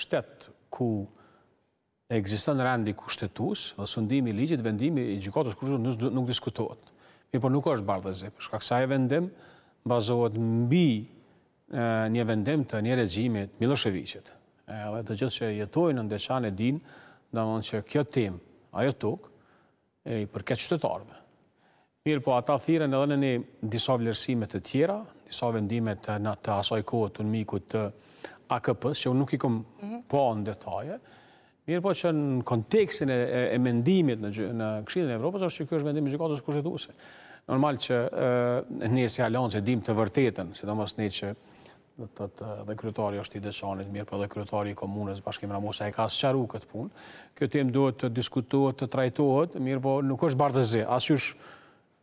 shtetë ku e egzistën rendi kushtetus, dhe sëndimi i ligjit, vendimi i gjukatës kushtetus nuk diskutohet. Mi por nuk është bardhezi, përshka kësa e vendim bazohet mbi një vendim të një regjimit Miloševiqit. Dhe të gjithë që jetojnë në ndeshan e din, dhe mund që kjo tim, ajo tuk, i përket qytetarve. Mirë po ata thiren edhe në një disa vlerësimet të tjera, disa vendimet të asaj kohë të nëmikut të AKP-s, që unë nuk i kom po në detaje, mirë po që në kontekstin e mendimit në këshillin e Evropës, është që kjo është mendimit gjukatës kushtetuse. Normal që një si alonë që dim të vërtetën, si do mos një që dhe kryetari është i deçanit, mirë po dhe kryetari i komunës, bashkim Ramosa, e ka së qaru këtë punë. Kjo tem duhet të diskutuat, të trajtohet, mirë po nuk është bardhëzi, asysh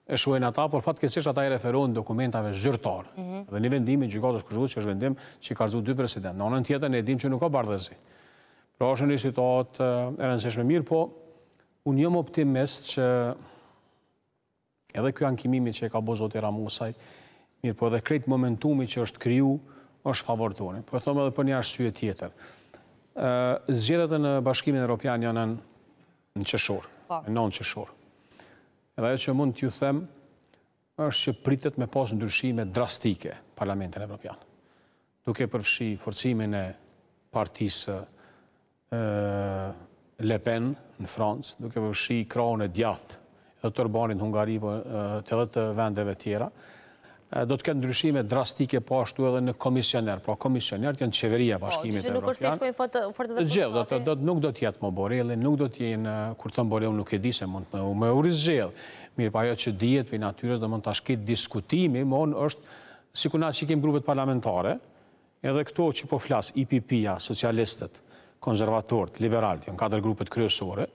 e shuajnë ata, por fatë këtësish ata i referohen dokumentave zhërtarë. Mhm. Dhe një vendimin në gjykatës kërëzut që është vendim që i karzut dy president. Në anën tjetën e dim që nuk ka bardhezi. Pra është një situatë e rëndësishme mirë, po unë jëmë optimist që edhe kjo ankimimi që e ka bo zotë i Ramusaj, mirë, po edhe krejtë momentumi që është kryu, është favortoni. Po e thome edhe për një ashtë syet tjetër. Zgjedet e në bashkimin e Europian janë në qëshorë, po. në në qëshorë. Edhe e që mund t'ju them, është që pritet me pos ndryshime drastike parlamentin e Evropian. Duke përfshi forcimin e partisë Le Pen në Francë, duke përfshi kraun e djathë, edhe të rëbanin Hungari, të po, edhe të vendeve tjera, do të këtë ndryshime drastike po ashtu edhe në komisioner. Pra komisioner të janë qeveria po, bashkimit e Europian. Të gjithë, nuk do të jetë më borelin, nuk do të jenë, kur të më nuk e di se mund me më uriz Mirë pa jo që dijet për natyres dhe mund të ashtë këtë diskutimi, mon është, si kuna që i kemë grupet parlamentare, edhe këto që po flasë, IPP-ja, socialistët, konservatorët, liberalët, janë katër grupet kryesore,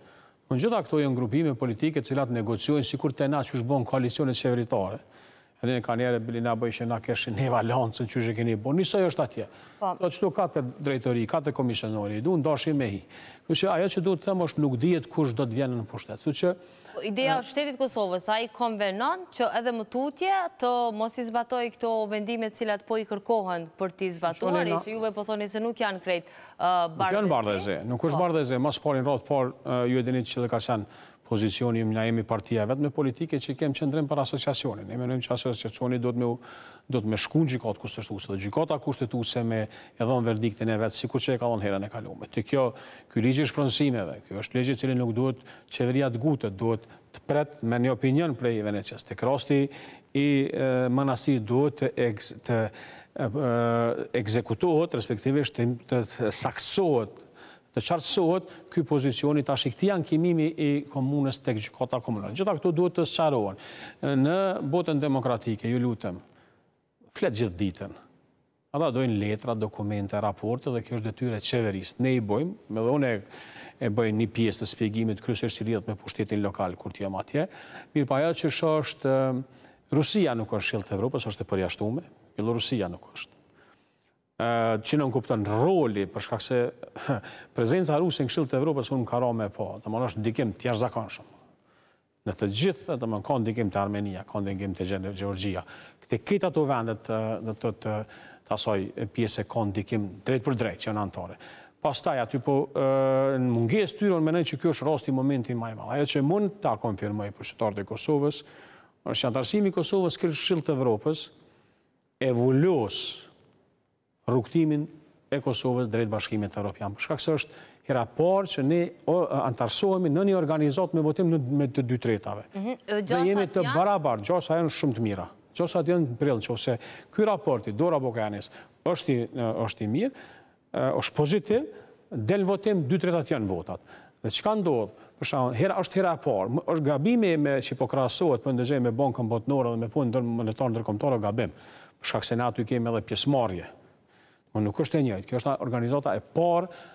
mund gjitha këto janë grupime politike cilat negociojnë si kur të na që shbonë koalicionit qeveritare edhe në ka njerë e bilina bëjshë në keshë një valonë, se në e keni bërë, njësoj është atje. Po. Do që do katë drejtëri, katë komisionori, du në doshë me hi. Kështë që ajo që du të them është nuk dhjetë kush do të vjenë në pushtet. Po, ideja shtetit Kosovës, a i konvenon që edhe më tutje të mos i zbatoj këto vendimet cilat po i kërkohen për ti zbatuari, që juve po thoni se nuk janë krejt bardhezi. Uh, nuk janë bardhezi, nuk është po. bardhezi, mas porin por uh, ju edinit që dhe ka qenë pozicioni në jemi partia vetë me politike që kemë qëndrim për asociacionin. Ne menojmë që asociacioni do të me shkun gjikot kustështu se dhe gjikota kustështu se me edhon në verdiktin e vetë si kur që e ka herën e kalume. Të kjo, kjo ligjë është prënsimeve, kjo është ligjë që nuk duhet qeveria të gutët, duhet të pret me një opinion për e Te Venecijës. Të krosti i manasi duhet të ekzekutohet, respektive shtim të saksohet dhe qartësohet këj pozicioni të ashtë i këti ankimimi kimimi i komunës të këta komunale. Gjitha këtu duhet të sëqarohen. Në botën demokratike, ju lutëm, fletë gjithë ditën. Ata dojnë letra, dokumente, raporte dhe kjo është dhe tyre qeverist. Ne i bojmë, me dhe une e bojmë një pjesë të spjegimit kryesër që lidhët me pushtetin lokal, kur t'jëm atje. Mirë pa ja që shë është, Rusia nuk është shilë të Evropës, është e përjashtume, Bilorusia jo nuk është që në në kuptën roli, përshka këse prezenca rusin në këshilë të Evropës unë më kara me po, të më është ndikim të jashtë zakon shumë. Në të gjithë, të më në ndikim të Armenia, kanë ndikim të Gjorgjia. Këte këtë ato vendet dhe të të asoj pjese kanë ndikim drejt për drejtë që në antare. Pas taj, aty po në munges të tyron në menej që kjo është rosti momentin maj malë. Ajo që mund të konfirmoj për qëtartë të Kosovës, është që antarësimi Kosovës kërë shilë të Evropës, evolusë rukëtimin e Kosovës drejtë bashkimit të Europian. Përshka është i raport që ne antarsohemi në një organizat me votim me të dy tretave. Mhm. Dhe jemi të barabar, gjosa e në shumë të mira. Gjosa të janë në prillë, që ose këj raporti, Dora Bokajanis, është i mirë, është pozitiv, delë votim, dy tretat janë votat. Dhe që ka ndodhë? është hera parë, është gabime me që po pokrasohet për po ndëgjej me bankën botënore dhe me fundë në të nëndërkomtore gabim. Shka kësenatu i kemi edhe pjesmarje, Po nuk është e njëjtë, kjo është organizata e parë